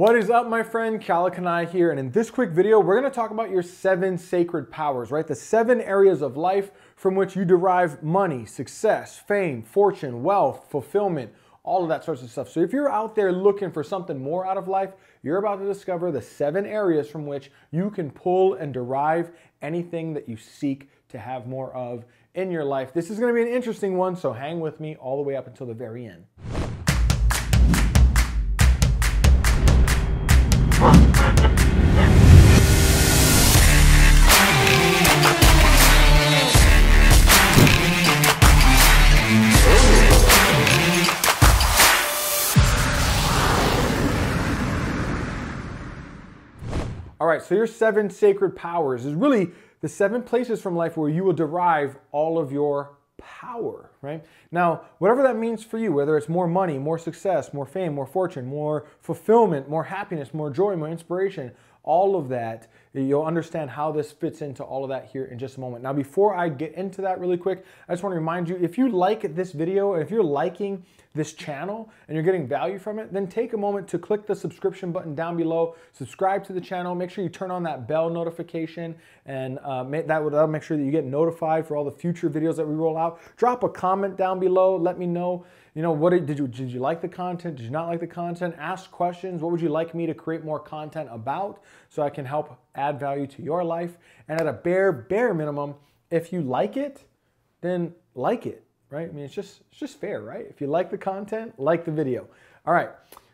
What is up my friend, Kalik and I here, and in this quick video, we're gonna talk about your seven sacred powers, right? The seven areas of life from which you derive money, success, fame, fortune, wealth, fulfillment, all of that sorts of stuff. So if you're out there looking for something more out of life, you're about to discover the seven areas from which you can pull and derive anything that you seek to have more of in your life. This is gonna be an interesting one, so hang with me all the way up until the very end. All right, so your seven sacred powers is really the seven places from life where you will derive all of your power, right? Now, whatever that means for you, whether it's more money, more success, more fame, more fortune, more fulfillment, more happiness, more joy, more inspiration, all of that You'll understand how this fits into all of that here in just a moment. Now, before I get into that really quick, I just wanna remind you, if you like this video, and if you're liking this channel and you're getting value from it, then take a moment to click the subscription button down below, subscribe to the channel, make sure you turn on that bell notification, and uh, that will make sure that you get notified for all the future videos that we roll out. Drop a comment down below, let me know, you know, what did you, did you like the content? Did you not like the content? Ask questions. What would you like me to create more content about so I can help add value to your life. And at a bare, bare minimum, if you like it, then like it, right? I mean, it's just, it's just fair, right? If you like the content, like the video. All right.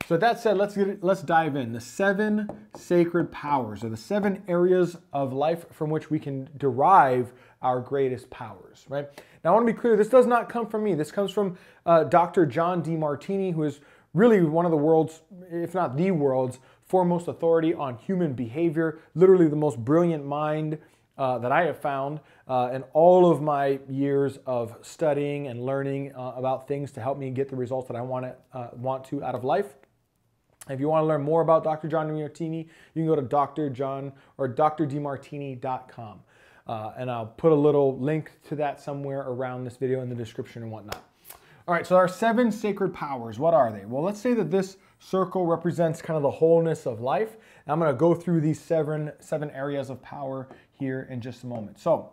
So with that said, let's get it, let's dive in. The seven sacred powers are the seven areas of life from which we can derive our greatest powers, right? Now I want to be clear, this does not come from me. This comes from uh, Dr. John D. Martini, who is really one of the world's, if not the world's, foremost authority on human behavior, literally the most brilliant mind uh, that I have found uh, in all of my years of studying and learning uh, about things to help me get the results that I want to, uh, want to out of life. If you want to learn more about Dr. John DeMartini, you can go to drjohn or drdemartini.com. Uh, and I'll put a little link to that somewhere around this video in the description and whatnot. All right, so our seven sacred powers, what are they? Well, let's say that this Circle represents kind of the wholeness of life. And I'm gonna go through these seven, seven areas of power here in just a moment. So,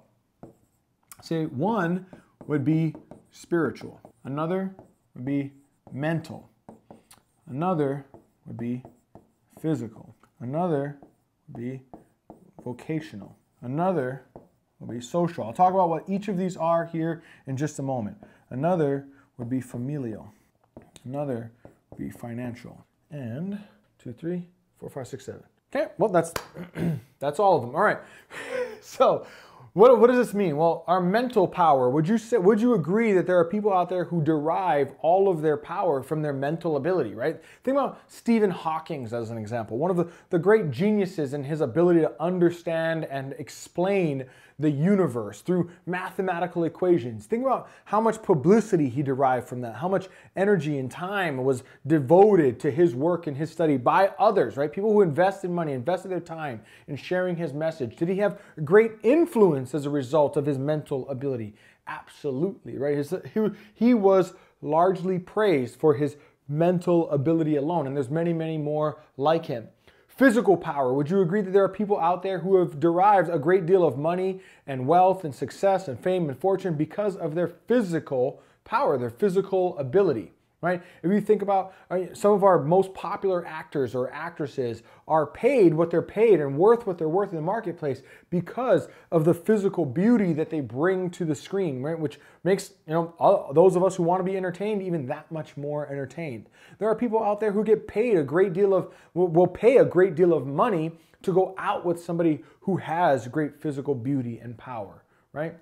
say one would be spiritual. Another would be mental. Another would be physical. Another would be vocational. Another would be social. I'll talk about what each of these are here in just a moment. Another would be familial. Another be financial. And two, three, four, five, six, seven. Okay, well, that's, that's all of them. All right, so what, what does this mean? Well, our mental power, would you, say, would you agree that there are people out there who derive all of their power from their mental ability, right? Think about Stephen Hawking as an example, one of the, the great geniuses in his ability to understand and explain the universe, through mathematical equations. Think about how much publicity he derived from that, how much energy and time was devoted to his work and his study by others, right? People who invested money, invested their time in sharing his message. Did he have great influence as a result of his mental ability? Absolutely, right? His, he, he was largely praised for his mental ability alone, and there's many, many more like him. Physical power. Would you agree that there are people out there who have derived a great deal of money and wealth and success and fame and fortune because of their physical power, their physical ability? right? If you think about uh, some of our most popular actors or actresses are paid what they're paid and worth what they're worth in the marketplace because of the physical beauty that they bring to the screen, right? Which makes you know all, those of us who want to be entertained even that much more entertained. There are people out there who get paid a great deal of will, will pay a great deal of money to go out with somebody who has great physical beauty and power, right?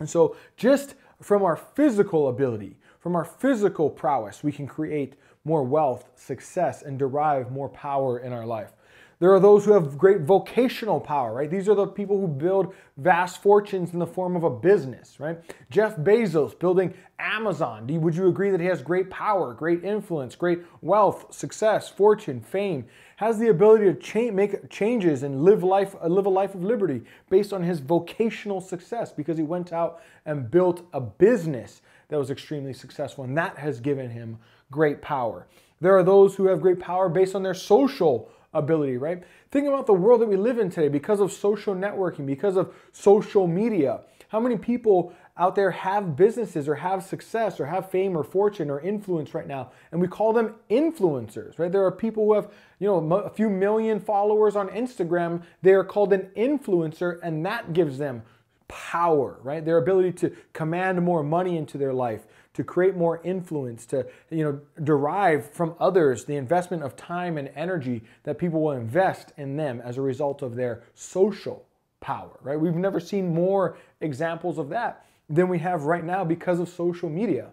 And so just from our physical ability, from our physical prowess, we can create more wealth, success, and derive more power in our life. There are those who have great vocational power, right? These are the people who build vast fortunes in the form of a business, right? Jeff Bezos building Amazon. Would you agree that he has great power, great influence, great wealth, success, fortune, fame? Has the ability to cha make changes and live life, live a life of liberty based on his vocational success because he went out and built a business that was extremely successful, and that has given him great power. There are those who have great power based on their social ability, right? Think about the world that we live in today because of social networking, because of social media. How many people out there have businesses or have success or have fame or fortune or influence right now and we call them influencers right there are people who have you know a few million followers on instagram they are called an influencer and that gives them power, right? Their ability to command more money into their life, to create more influence, to you know derive from others the investment of time and energy that people will invest in them as a result of their social power, right? We've never seen more examples of that than we have right now because of social media.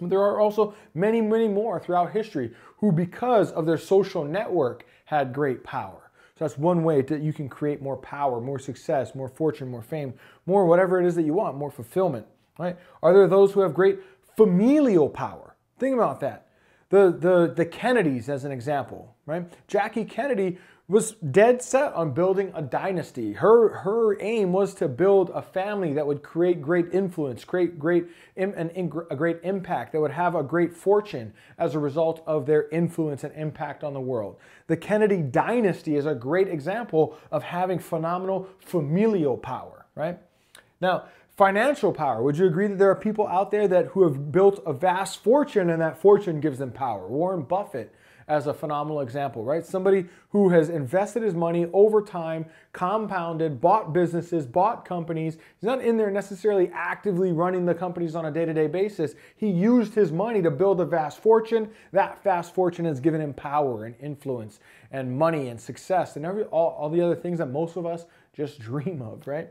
There are also many, many more throughout history who, because of their social network, had great power so that's one way that you can create more power, more success, more fortune, more fame, more whatever it is that you want, more fulfillment, right? Are there those who have great familial power? Think about that. The, the, the Kennedys as an example, right? Jackie Kennedy was dead set on building a dynasty. Her, her aim was to build a family that would create great influence, create great an, a great impact, that would have a great fortune as a result of their influence and impact on the world. The Kennedy dynasty is a great example of having phenomenal familial power, right? Now, financial power. Would you agree that there are people out there that who have built a vast fortune and that fortune gives them power? Warren Buffett, as a phenomenal example, right? Somebody who has invested his money over time, compounded, bought businesses, bought companies. He's not in there necessarily actively running the companies on a day to day basis. He used his money to build a vast fortune. That vast fortune has given him power and influence and money and success and every, all, all the other things that most of us just dream of, right?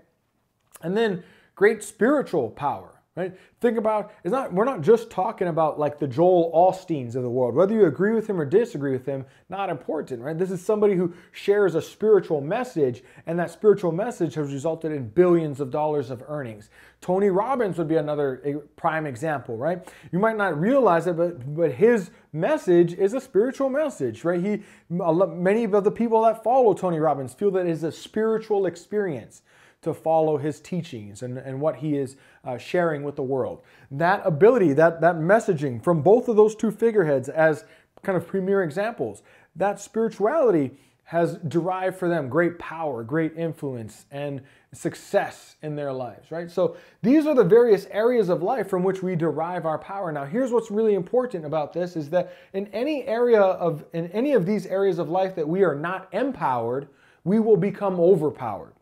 And then great spiritual power right? Think about it's not we're not just talking about like the Joel Alsteins of the world. Whether you agree with him or disagree with him, not important, right? This is somebody who shares a spiritual message, and that spiritual message has resulted in billions of dollars of earnings. Tony Robbins would be another prime example, right? You might not realize it, but but his message is a spiritual message, right? He many of the people that follow Tony Robbins feel that it is a spiritual experience to follow his teachings and, and what he is uh, sharing with the world. That ability, that, that messaging from both of those two figureheads as kind of premier examples, that spirituality has derived for them great power, great influence, and success in their lives, right? So these are the various areas of life from which we derive our power. Now, here's what's really important about this is that in any area of in any of these areas of life that we are not empowered, we will become overpowered.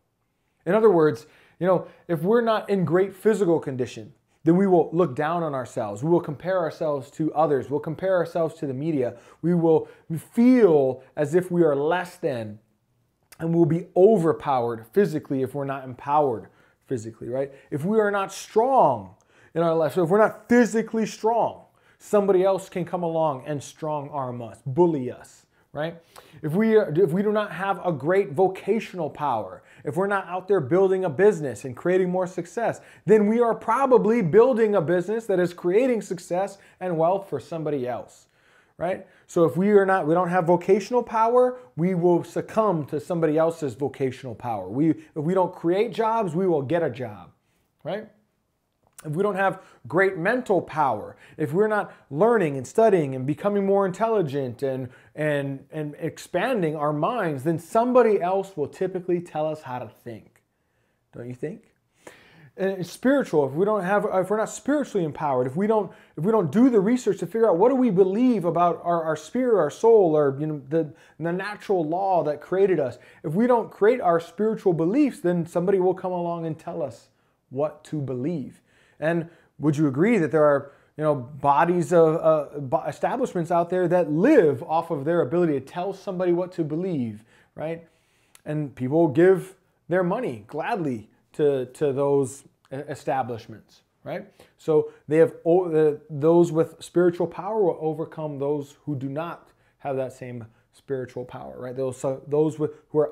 In other words, you know, if we're not in great physical condition, then we will look down on ourselves. We will compare ourselves to others. We'll compare ourselves to the media. We will feel as if we are less than and we'll be overpowered physically if we're not empowered physically, right? If we are not strong in our life, so if we're not physically strong, somebody else can come along and strong arm us, bully us, right? If we, are, if we do not have a great vocational power, if we're not out there building a business and creating more success, then we are probably building a business that is creating success and wealth for somebody else. Right? So if we are not we don't have vocational power, we will succumb to somebody else's vocational power. We if we don't create jobs, we will get a job. Right? if we don't have great mental power, if we're not learning and studying and becoming more intelligent and, and, and expanding our minds, then somebody else will typically tell us how to think. Don't you think? And it's spiritual. If we don't have, if we're not spiritually empowered, if we don't, if we don't do the research to figure out what do we believe about our, our spirit, our soul, or you know the, the natural law that created us, if we don't create our spiritual beliefs, then somebody will come along and tell us what to believe. And would you agree that there are you know bodies of uh, establishments out there that live off of their ability to tell somebody what to believe, right? And people give their money gladly to to those establishments, right? So they have those with spiritual power will overcome those who do not have that same spiritual power, right? Those so those with, who are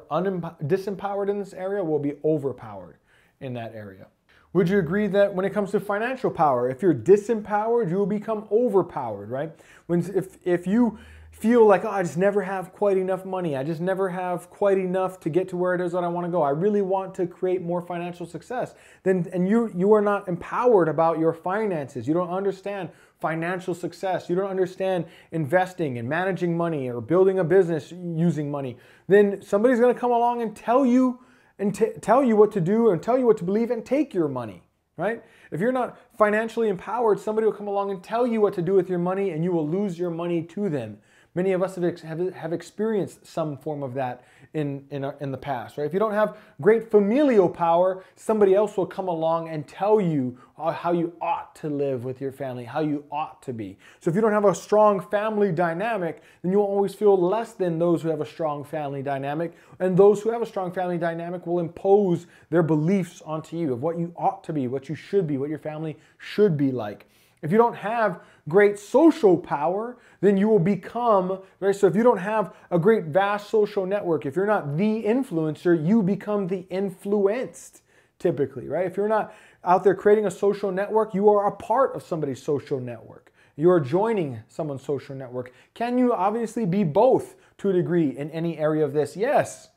disempowered in this area will be overpowered in that area. Would you agree that when it comes to financial power, if you're disempowered, you will become overpowered, right? When if if you feel like, oh, I just never have quite enough money. I just never have quite enough to get to where it is that I want to go. I really want to create more financial success. Then and you you are not empowered about your finances. You don't understand financial success. You don't understand investing and managing money or building a business using money. Then somebody's going to come along and tell you and tell you what to do and tell you what to believe and take your money, right? If you're not financially empowered, somebody will come along and tell you what to do with your money and you will lose your money to them. Many of us have, have, have experienced some form of that in, in, uh, in the past, right? If you don't have great familial power, somebody else will come along and tell you uh, how you ought to live with your family, how you ought to be. So if you don't have a strong family dynamic, then you'll always feel less than those who have a strong family dynamic. And those who have a strong family dynamic will impose their beliefs onto you of what you ought to be, what you should be, what your family should be like. If you don't have great social power, then you will become, right? So if you don't have a great vast social network, if you're not the influencer, you become the influenced typically, right? If you're not out there creating a social network, you are a part of somebody's social network. You're joining someone's social network. Can you obviously be both to a degree in any area of this? Yes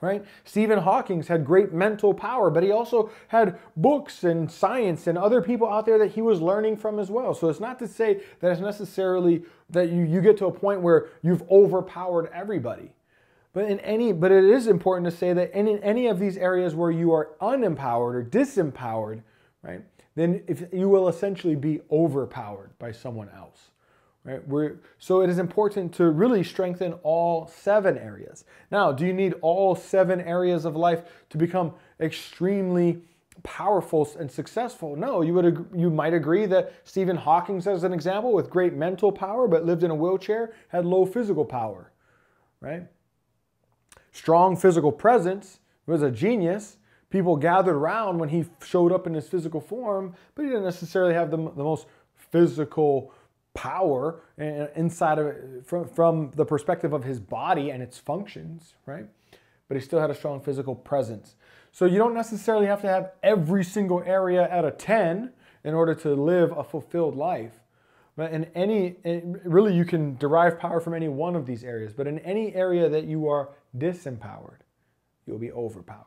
right? Stephen Hawking's had great mental power, but he also had books and science and other people out there that he was learning from as well. So it's not to say that it's necessarily that you, you get to a point where you've overpowered everybody. But in any, but it is important to say that in, in any of these areas where you are unempowered or disempowered, right? Then if you will essentially be overpowered by someone else. Right? We're, so it is important to really strengthen all seven areas. Now, do you need all seven areas of life to become extremely powerful and successful? No, you would you might agree that Stephen Hawking, as an example, with great mental power but lived in a wheelchair, had low physical power, right? Strong physical presence was a genius. People gathered around when he showed up in his physical form, but he didn't necessarily have the, the most physical power uh, uh, inside of from, from the perspective of his body and its functions, right? But he still had a strong physical presence. So you don't necessarily have to have every single area at a 10 in order to live a fulfilled life. But in any, eh, really, you can derive power from any one of these areas. But in any area that you are disempowered, you'll be overpowered.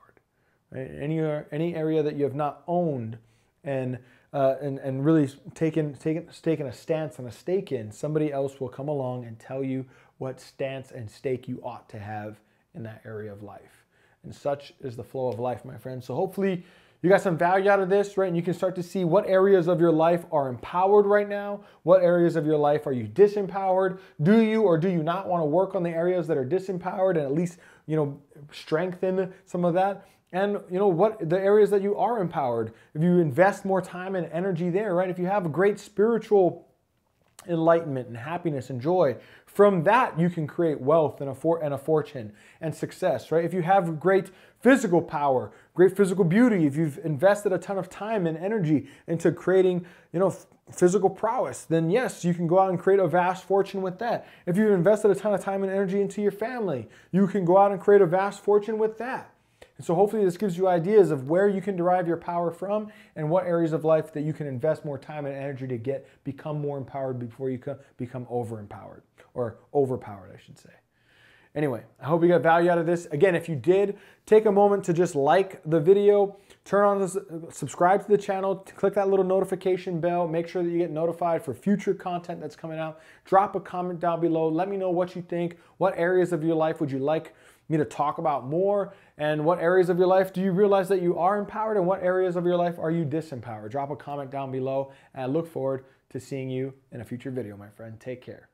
Eh, any, any area that you have not owned and uh, and, and really taken, taken, taken a stance and a stake in, somebody else will come along and tell you what stance and stake you ought to have in that area of life. And such is the flow of life, my friends. So hopefully you got some value out of this, right? And you can start to see what areas of your life are empowered right now. What areas of your life are you disempowered? Do you or do you not want to work on the areas that are disempowered and at least, you know, strengthen some of that? and you know what the areas that you are empowered if you invest more time and energy there right if you have a great spiritual enlightenment and happiness and joy from that you can create wealth and a, for- and a fortune and success right if you have great physical power great physical beauty if you've invested a ton of time and energy into creating you know physical prowess, then yes, you can go out and create a vast fortune with that. If you've invested a ton of time and energy into your family, you can go out and create a vast fortune with that. And so hopefully this gives you ideas of where you can derive your power from and what areas of life that you can invest more time and energy to get become more empowered before you become overempowered or overpowered, I should say. Anyway, I hope you got value out of this. Again, if you did, take a moment to just like the video, turn on the subscribe to the channel, click that little notification bell, make sure that you get notified for future content that's coming out. Drop a comment down below, let me know what you think, what areas of your life would you like me to talk about more? And what areas of your life do you realize that you are empowered and what areas of your life are you disempowered? Drop a comment down below and I look forward to seeing you in a future video, my friend. Take care.